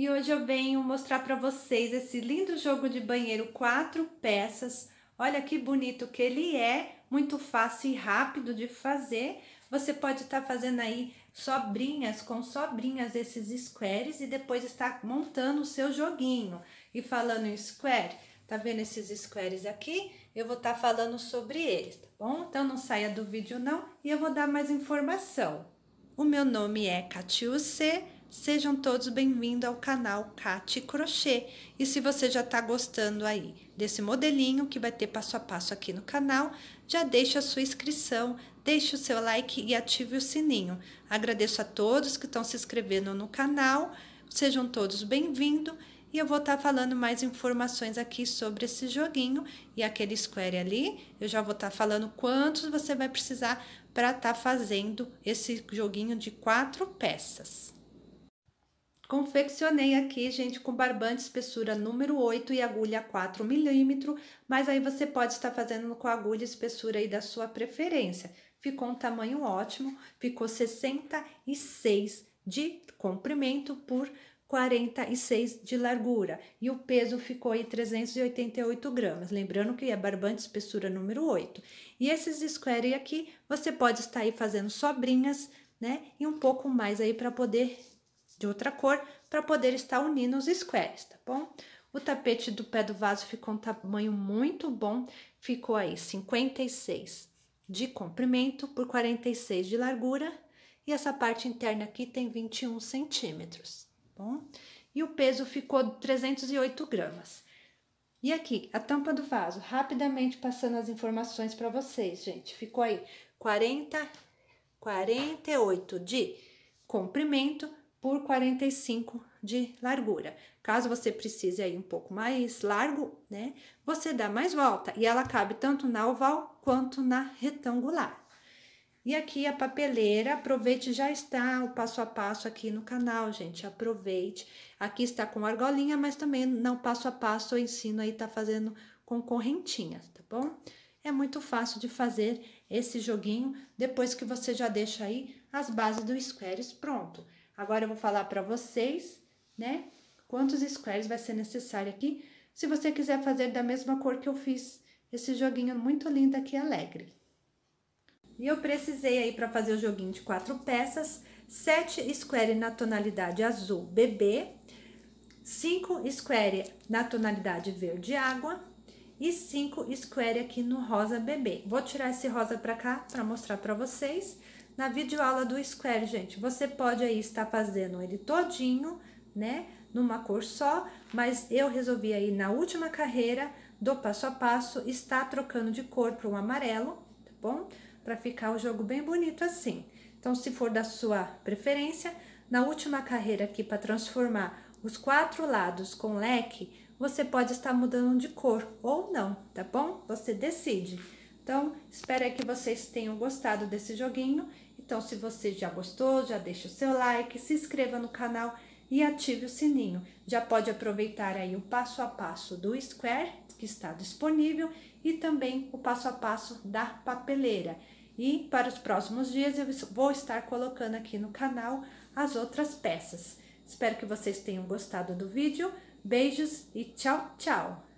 e hoje eu venho mostrar para vocês esse lindo jogo de banheiro quatro peças. Olha que bonito que ele é, muito fácil e rápido de fazer. Você pode estar tá fazendo aí sobrinhas com sobrinhas esses squares e depois estar montando o seu joguinho. E falando em square, tá vendo esses squares aqui? Eu vou estar tá falando sobre eles, tá bom? Então não saia do vídeo não e eu vou dar mais informação. O meu nome é Catiuce Sejam todos bem-vindos ao canal Cate Crochê. E se você já está gostando aí desse modelinho que vai ter passo a passo aqui no canal, já deixe a sua inscrição, deixe o seu like e ative o sininho. Agradeço a todos que estão se inscrevendo no canal. Sejam todos bem-vindos e eu vou estar tá falando mais informações aqui sobre esse joguinho e aquele square ali. Eu já vou estar tá falando quantos você vai precisar para estar tá fazendo esse joguinho de quatro peças. Confeccionei aqui, gente, com barbante espessura número 8 e agulha 4 milímetro, mas aí você pode estar fazendo com agulha espessura aí da sua preferência. Ficou um tamanho ótimo, ficou 66 de comprimento por 46 de largura e o peso ficou aí 388 gramas. Lembrando que é barbante espessura número 8. E esses square aqui, você pode estar aí fazendo sobrinhas, né? E um pouco mais aí para poder de outra cor para poder estar unindo os squares, tá bom? O tapete do pé do vaso ficou um tamanho muito bom, ficou aí 56 de comprimento por 46 de largura e essa parte interna aqui tem 21 centímetros, tá bom? E o peso ficou 308 gramas. E aqui, a tampa do vaso, rapidamente passando as informações para vocês, gente. Ficou aí 40, 48 de comprimento por 45 de largura. Caso você precise aí um pouco mais largo, né? Você dá mais volta e ela cabe tanto na oval quanto na retangular. E aqui a papeleira, aproveite, já está o passo a passo aqui no canal, gente. Aproveite. Aqui está com argolinha, mas também no passo a passo eu ensino aí, tá fazendo com correntinha, tá bom? É muito fácil de fazer esse joguinho depois que você já deixa aí as bases do squares pronto. Agora eu vou falar para vocês, né? Quantos squares vai ser necessário aqui. Se você quiser fazer da mesma cor que eu fiz esse joguinho muito lindo aqui, alegre. E eu precisei aí para fazer o joguinho de quatro peças, sete square na tonalidade azul bebê, cinco square na tonalidade verde água e cinco square aqui no rosa bebê. Vou tirar esse rosa para cá para mostrar para vocês na videoaula do Square, gente. Você pode aí estar fazendo ele todinho, né? Numa cor só, mas eu resolvi aí na última carreira do passo a passo estar trocando de cor para um amarelo, tá bom? Para ficar o jogo bem bonito assim. Então, se for da sua preferência, na última carreira aqui para transformar os quatro lados com leque, você pode estar mudando de cor ou não, tá bom? Você decide. Então, espero que vocês tenham gostado desse joguinho então, se você já gostou, já deixa o seu like, se inscreva no canal e ative o sininho. Já pode aproveitar aí o passo a passo do Square, que está disponível, e também o passo a passo da papeleira. E para os próximos dias eu vou estar colocando aqui no canal as outras peças. Espero que vocês tenham gostado do vídeo. Beijos e tchau, tchau!